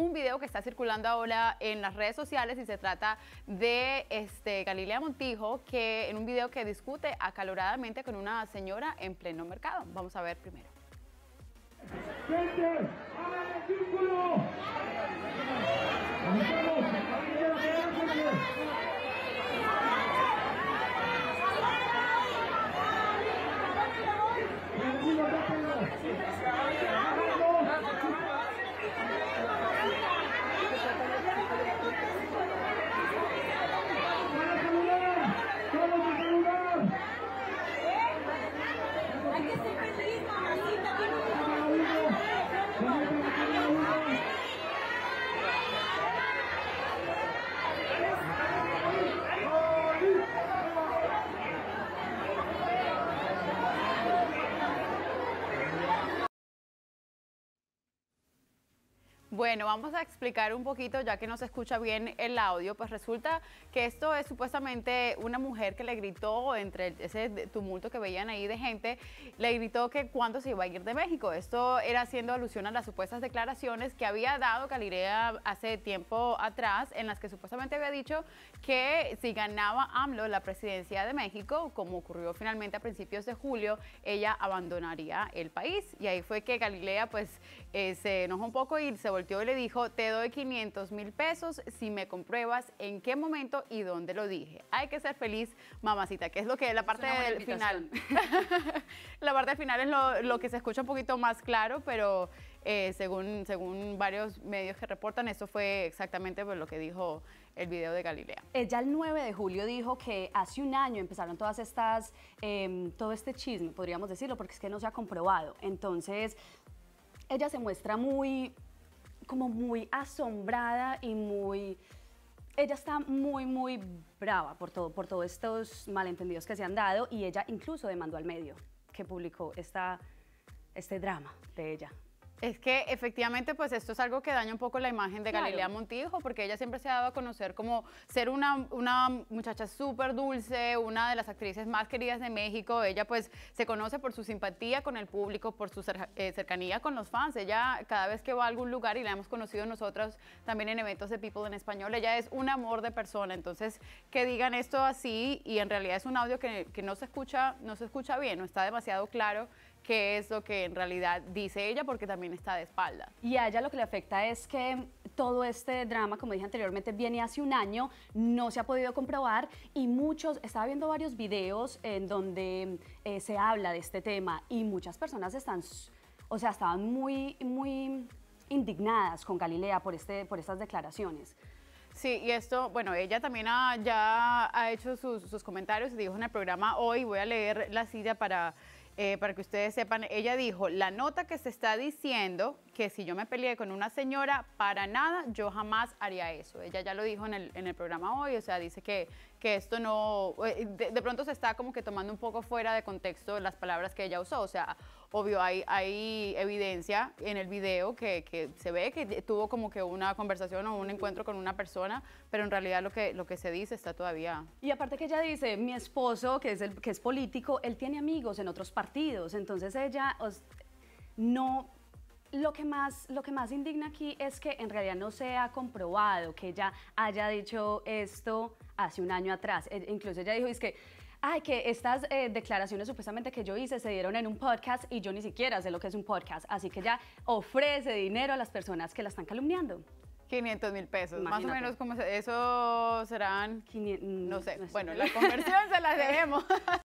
un video que está circulando ahora en las redes sociales y se trata de este, Galilea Montijo, que en un video que discute acaloradamente con una señora en pleno mercado. Vamos a ver primero. Bueno, vamos a explicar un poquito, ya que no se escucha bien el audio, pues resulta que esto es supuestamente una mujer que le gritó, entre ese tumulto que veían ahí de gente, le gritó que cuándo se iba a ir de México. Esto era haciendo alusión a las supuestas declaraciones que había dado Galilea hace tiempo atrás, en las que supuestamente había dicho que si ganaba AMLO la presidencia de México, como ocurrió finalmente a principios de julio, ella abandonaría el país. Y ahí fue que Galilea pues eh, se enojó un poco y se volvió volteó y le dijo, te doy 500 mil pesos si me compruebas en qué momento y dónde lo dije. Hay que ser feliz, mamacita, que es lo que es la parte del final. la parte final es lo, que se escucha un poquito más claro, pero eh, según, según varios medios que reportan, eso fue exactamente pues, lo que dijo el video de Galilea. Ella eh, el 9 de julio dijo que hace un año empezaron todas estas, em, todo este chisme, podríamos decirlo, porque es que no se ha comprobado. Entonces, ella se muestra muy como muy asombrada y muy... Ella está muy, muy brava por, todo, por todos estos malentendidos que se han dado y ella incluso demandó al medio que publicó este drama de ella. Es que efectivamente, pues esto es algo que daña un poco la imagen de Galilea Montijo, porque ella siempre se ha dado a conocer como ser una, muchacha súper dulce, una de las actrices más queridas de México. Ella pues se conoce por su simpatía con el público, por su eh, cercanía con los fans. Ella cada vez que va a algún lugar y la hemos conocido nosotros también en eventos de People en Español, ella es un amor de persona. Entonces, que digan esto así y en realidad es un audio que, que no se escucha, no se escucha bien, no está demasiado claro que es lo que en realidad dice ella, porque también está de espalda. Y a ella lo que le afecta es que todo este drama, como dije anteriormente, viene hace un año, no se ha podido comprobar y muchos, estaba viendo varios videos en donde eh, se habla de este tema y muchas personas están, o sea, estaban muy, muy indignadas con Galilea por, este, por estas declaraciones. Sí, y esto, bueno, ella también ya ha hecho sus, sus comentarios, dijo en el programa hoy, voy a leer la silla para eh, para que ustedes sepan, ella dijo, la nota que se está diciendo, que si yo me peleé con una señora, para nada, yo jamás haría eso. Ella ya lo dijo en el, en el programa hoy, o sea, dice que, que esto no, eh, de, pronto se está como que tomando un poco fuera de contexto las palabras que ella usó, o sea, obvio, hay, hay evidencia en el video que, que se ve que tuvo como que una conversación o un encuentro con una persona, pero en realidad lo que, lo que se dice está todavía. Y aparte que ella dice, mi esposo, que es, el, que es político, él tiene amigos en otros partidos, entonces ella no lo que, más, lo que más indigna aquí es que en realidad no se ha comprobado que ella haya dicho esto hace un año atrás. E, incluso ella dijo, es que ay, que estas eh, declaraciones supuestamente que yo hice se dieron en un podcast y yo ni siquiera sé lo que es un podcast. Así que ya ofrece dinero a las personas que la están calumniando. 500 mil pesos, más o menos como eso serán, mm, no sé, no sé. bueno, la conversión se la dejemos.